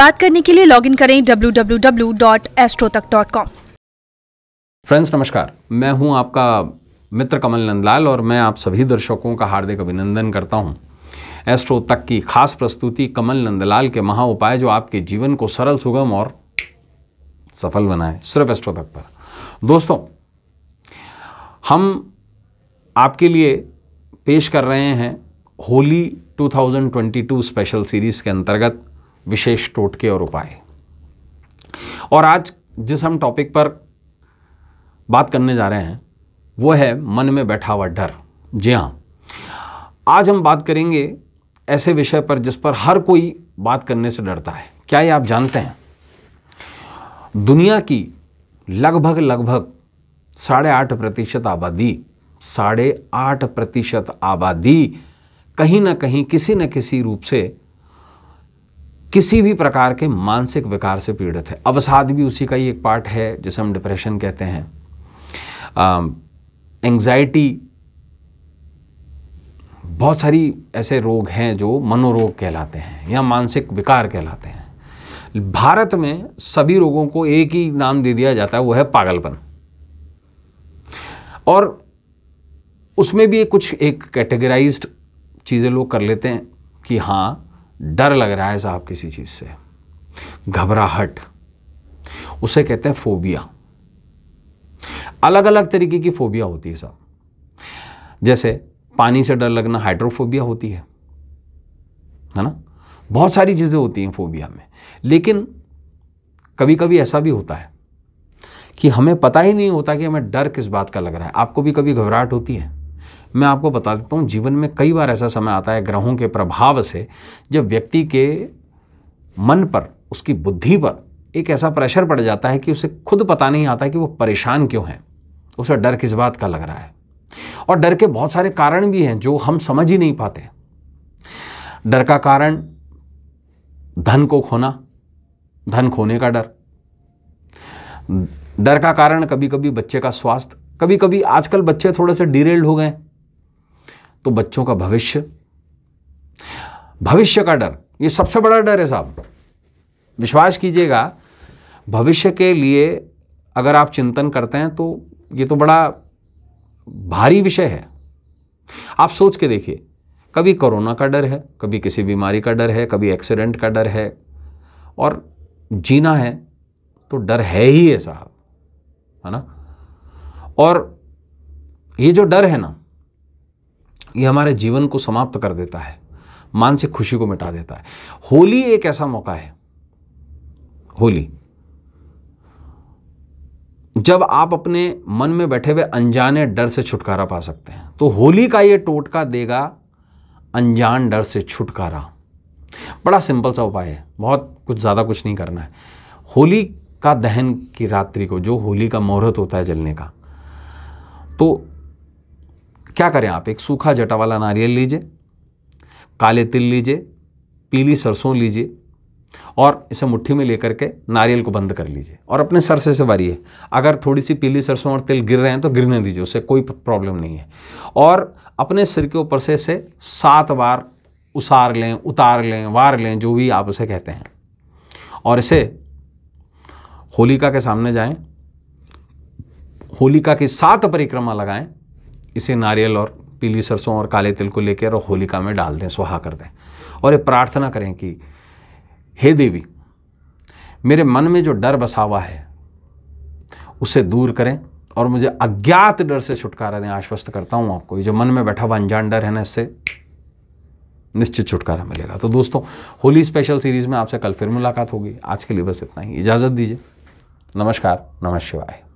बात करने के लिए लॉगिन करें www.astrotak.com फ्रेंड्स नमस्कार मैं हूं आपका मित्र कमल नंदलाल और मैं आप सभी दर्शकों का हार्दिक अभिनंदन करता हूं एस्ट्रो तक की खास प्रस्तुति कमल नंदलाल के महा उपाय जो आपके जीवन को सरल सुगम और सफल बनाए सिर्फ एस्ट्रो तक पर दोस्तों हम आपके लिए पेश कर रहे हैं होली 2022 स्पेशल सीरीज के अंतर्गत विशेष टोटके और उपाय और आज जिस हम टॉपिक पर बात करने जा रहे हैं वो है मन में बैठा हुआ डर जी हाँ आज हम बात करेंगे ऐसे विषय पर जिस पर हर कोई बात करने से डरता है क्या ये आप जानते हैं दुनिया की लगभग लगभग साढ़े आठ प्रतिशत आबादी साढ़े आठ प्रतिशत आबादी कहीं ना कहीं किसी न किसी रूप से किसी भी प्रकार के मानसिक विकार से पीड़ित है अवसाद भी उसी का ही एक पार्ट है जिसे हम डिप्रेशन कहते हैं एंग्जाइटी बहुत सारी ऐसे रोग हैं जो मनोरोग कहलाते हैं या मानसिक विकार कहलाते हैं भारत में सभी रोगों को एक ही नाम दे दिया जाता है वो है पागलपन और उसमें भी कुछ एक कैटेगराइज्ड चीज़ें लोग कर लेते हैं कि हाँ डर लग रहा है साहब किसी चीज़ से घबराहट उसे कहते हैं फोबिया अलग अलग तरीके की फोबिया होती है साहब जैसे पानी से डर लगना हाइड्रोफोबिया होती है है ना बहुत सारी चीज़ें होती हैं फोबिया में लेकिन कभी कभी ऐसा भी होता है कि हमें पता ही नहीं होता कि हमें डर किस बात का लग रहा है आपको भी कभी घबराहट होती है मैं आपको बता देता हूँ जीवन में कई बार ऐसा समय आता है ग्रहों के प्रभाव से जब व्यक्ति के मन पर उसकी बुद्धि पर एक ऐसा प्रेशर पड़ जाता है कि उसे खुद पता नहीं आता कि वो परेशान क्यों है उसे डर किस बात का लग रहा है और डर के बहुत सारे कारण भी हैं जो हम समझ ही नहीं पाते डर का कारण धन को खोना धन खोने का डर डर का कारण कभी कभी बच्चे का स्वास्थ्य कभी कभी आजकल बच्चे थोड़े से डिरेल्ड हो गए तो बच्चों का भविष्य भविष्य का डर ये सबसे बड़ा डर है साहब विश्वास कीजिएगा भविष्य के लिए अगर आप चिंतन करते हैं तो ये तो बड़ा भारी विषय है आप सोच के देखिए कभी कोरोना का डर है कभी किसी बीमारी का डर है कभी एक्सीडेंट का डर है और जीना है तो डर है ही है साहब है ना और ये जो डर है ना ये हमारे जीवन को समाप्त कर देता है मानसिक खुशी को मिटा देता है होली एक ऐसा मौका है होली जब आप अपने मन में बैठे हुए अनजाने डर से छुटकारा पा सकते हैं तो होली का ये टोटका देगा अनजान डर से छुटकारा बड़ा सिंपल सा उपाय है बहुत कुछ ज़्यादा कुछ नहीं करना है होली का दहन की रात्रि को जो होली का मुहूर्त होता है जलने का तो क्या करें आप एक सूखा जटा वाला नारियल लीजिए काले तिल लीजिए पीली सरसों लीजिए और इसे मुट्ठी में लेकर के नारियल को बंद कर लीजिए और अपने सरसे से भरिए अगर थोड़ी सी पीली सरसों और तिल गिर रहे हैं तो गिरने दीजिए उससे कोई प्रॉब्लम नहीं है और अपने सिर के ऊपर से इसे सात बार उसार लें उतार लें वार लें जो भी आप उसे कहते हैं और इसे होलिका के सामने जाएं होलिका के साथ परिक्रमा लगाएं इसे नारियल और पीली सरसों और काले तिल को लेकर और होलिका में डाल दें सुहा कर दें और ये प्रार्थना करें कि हे देवी मेरे मन में जो डर बसा हुआ है उसे दूर करें और मुझे अज्ञात डर से छुटकारा दें आश्वस्त करता हूँ आपको ये जो मन में बैठा हुआ अनजान डर है ना इससे निश्चित छुटकारा मिलेगा तो दोस्तों होली स्पेशल सीरीज़ में आपसे कल फिर मुलाकात होगी आज के लिए बस इतना ही इजाज़त दीजिए नमस्कार नमः शिवाय